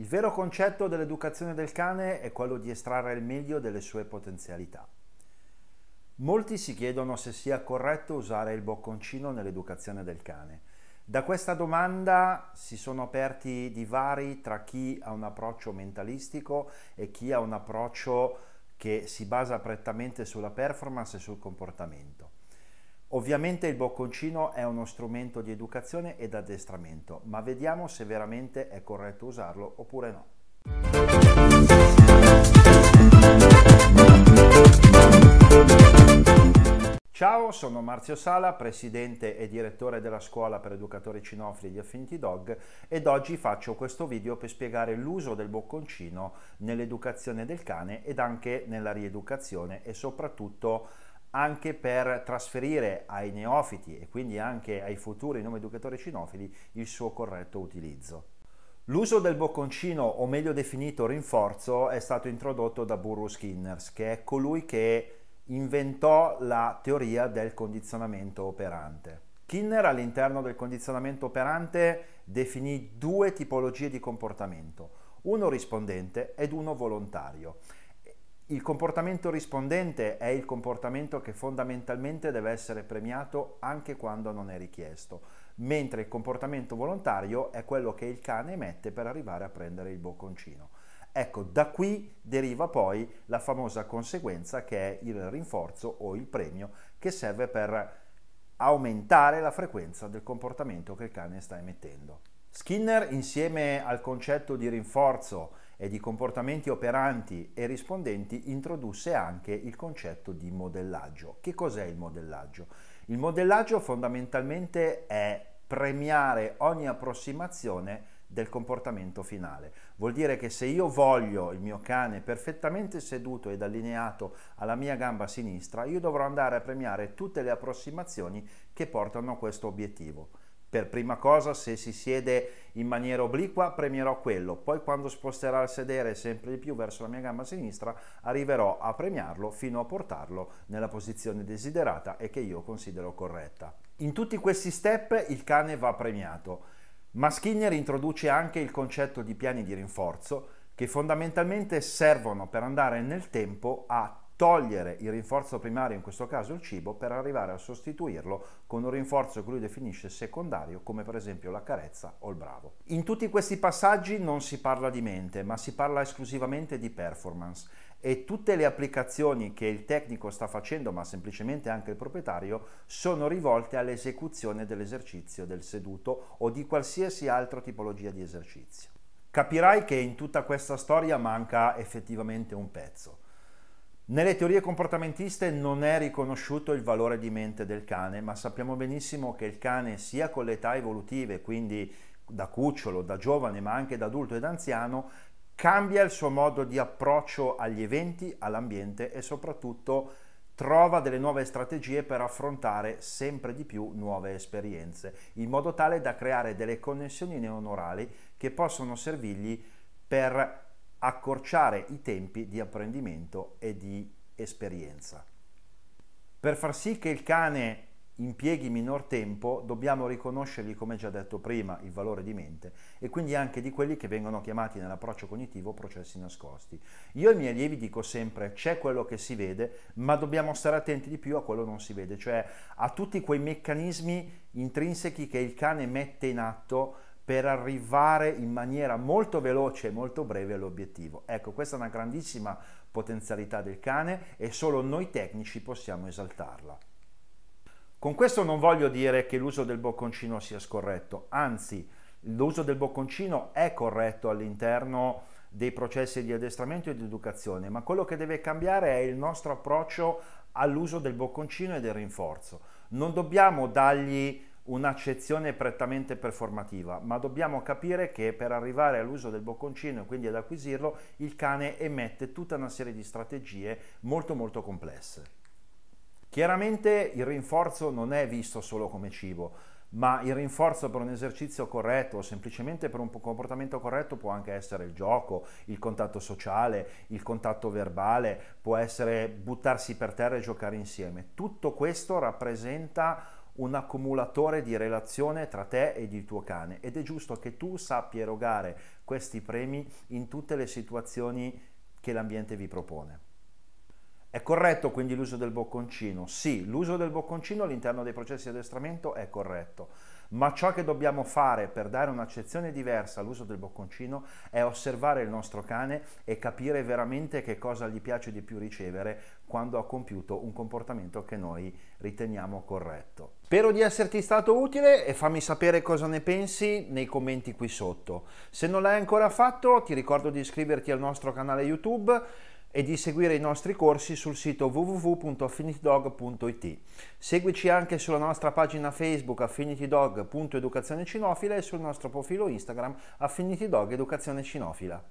Il vero concetto dell'educazione del cane è quello di estrarre il meglio delle sue potenzialità. Molti si chiedono se sia corretto usare il bocconcino nell'educazione del cane. Da questa domanda si sono aperti divari tra chi ha un approccio mentalistico e chi ha un approccio che si basa prettamente sulla performance e sul comportamento. Ovviamente il bocconcino è uno strumento di educazione ed addestramento, ma vediamo se veramente è corretto usarlo oppure no. Ciao, sono Marzio Sala, presidente e direttore della scuola per educatori cinofili di Affinity Dog ed oggi faccio questo video per spiegare l'uso del bocconcino nell'educazione del cane ed anche nella rieducazione e soprattutto anche per trasferire ai neofiti e quindi anche ai futuri non educatori cinofili il suo corretto utilizzo. L'uso del bocconcino, o meglio definito rinforzo, è stato introdotto da Burroughs Skinners, che è colui che inventò la teoria del condizionamento operante. Kinner all'interno del condizionamento operante definì due tipologie di comportamento, uno rispondente ed uno volontario. Il comportamento rispondente è il comportamento che fondamentalmente deve essere premiato anche quando non è richiesto, mentre il comportamento volontario è quello che il cane emette per arrivare a prendere il bocconcino. Ecco, da qui deriva poi la famosa conseguenza che è il rinforzo o il premio che serve per aumentare la frequenza del comportamento che il cane sta emettendo. Skinner, insieme al concetto di rinforzo, e di comportamenti operanti e rispondenti introdusse anche il concetto di modellaggio. Che cos'è il modellaggio? Il modellaggio fondamentalmente è premiare ogni approssimazione del comportamento finale. Vuol dire che se io voglio il mio cane perfettamente seduto ed allineato alla mia gamba sinistra, io dovrò andare a premiare tutte le approssimazioni che portano a questo obiettivo. Per prima cosa se si siede in maniera obliqua premierò quello, poi quando sposterà il sedere sempre di più verso la mia gamba sinistra arriverò a premiarlo fino a portarlo nella posizione desiderata e che io considero corretta. In tutti questi step il cane va premiato, ma Skinner introduce anche il concetto di piani di rinforzo che fondamentalmente servono per andare nel tempo a togliere il rinforzo primario, in questo caso il cibo, per arrivare a sostituirlo con un rinforzo che lui definisce secondario, come per esempio la carezza o il bravo. In tutti questi passaggi non si parla di mente, ma si parla esclusivamente di performance e tutte le applicazioni che il tecnico sta facendo, ma semplicemente anche il proprietario, sono rivolte all'esecuzione dell'esercizio del seduto o di qualsiasi altra tipologia di esercizio. Capirai che in tutta questa storia manca effettivamente un pezzo nelle teorie comportamentiste non è riconosciuto il valore di mente del cane, ma sappiamo benissimo che il cane sia con le età evolutive, quindi da cucciolo, da giovane, ma anche da adulto ed anziano, cambia il suo modo di approccio agli eventi, all'ambiente e soprattutto trova delle nuove strategie per affrontare sempre di più nuove esperienze, in modo tale da creare delle connessioni neonorali che possono servirgli per accorciare i tempi di apprendimento e di esperienza. Per far sì che il cane impieghi minor tempo, dobbiamo riconoscergli, come già detto prima, il valore di mente e quindi anche di quelli che vengono chiamati nell'approccio cognitivo processi nascosti. Io ai miei allievi dico sempre c'è quello che si vede, ma dobbiamo stare attenti di più a quello che non si vede, cioè a tutti quei meccanismi intrinsechi che il cane mette in atto per arrivare in maniera molto veloce e molto breve all'obiettivo. Ecco, questa è una grandissima potenzialità del cane e solo noi tecnici possiamo esaltarla. Con questo non voglio dire che l'uso del bocconcino sia scorretto, anzi l'uso del bocconcino è corretto all'interno dei processi di addestramento e di educazione, ma quello che deve cambiare è il nostro approccio all'uso del bocconcino e del rinforzo. Non dobbiamo dargli un'accezione prettamente performativa, ma dobbiamo capire che per arrivare all'uso del bocconcino e quindi ad acquisirlo, il cane emette tutta una serie di strategie molto molto complesse. Chiaramente il rinforzo non è visto solo come cibo, ma il rinforzo per un esercizio corretto o semplicemente per un comportamento corretto può anche essere il gioco, il contatto sociale, il contatto verbale, può essere buttarsi per terra e giocare insieme. Tutto questo rappresenta un accumulatore di relazione tra te ed il tuo cane ed è giusto che tu sappia erogare questi premi in tutte le situazioni che l'ambiente vi propone. È corretto quindi l'uso del bocconcino? Sì, l'uso del bocconcino all'interno dei processi di addestramento è corretto, ma ciò che dobbiamo fare per dare un'accezione diversa all'uso del bocconcino è osservare il nostro cane e capire veramente che cosa gli piace di più ricevere quando ha compiuto un comportamento che noi riteniamo corretto. Spero di esserti stato utile e fammi sapere cosa ne pensi nei commenti qui sotto. Se non l'hai ancora fatto ti ricordo di iscriverti al nostro canale YouTube e di seguire i nostri corsi sul sito www.affinitydog.it. Seguici anche sulla nostra pagina Facebook affinitydog.educazione cinofila e sul nostro profilo Instagram affinitydog cinofila.